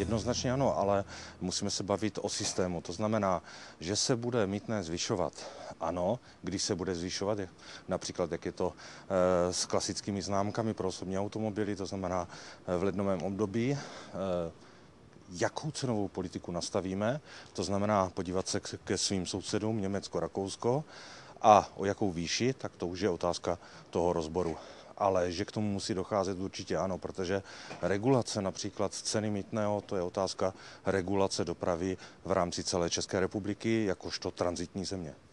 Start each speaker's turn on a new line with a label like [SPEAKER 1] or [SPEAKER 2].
[SPEAKER 1] Jednoznačně ano, ale musíme se bavit o systému. To znamená, že se bude mítné zvyšovat. Ano, když se bude zvyšovat, například jak je to eh, s klasickými známkami pro osobní automobily, to znamená eh, v lednovém období, eh, jakou cenovou politiku nastavíme, to znamená podívat se ke svým sousedům Německo, Rakousko a o jakou výši, tak to už je otázka toho rozboru. Ale že k tomu musí docházet určitě ano, protože regulace například ceny mítného, to je otázka regulace dopravy v rámci celé České republiky jakožto transitní země.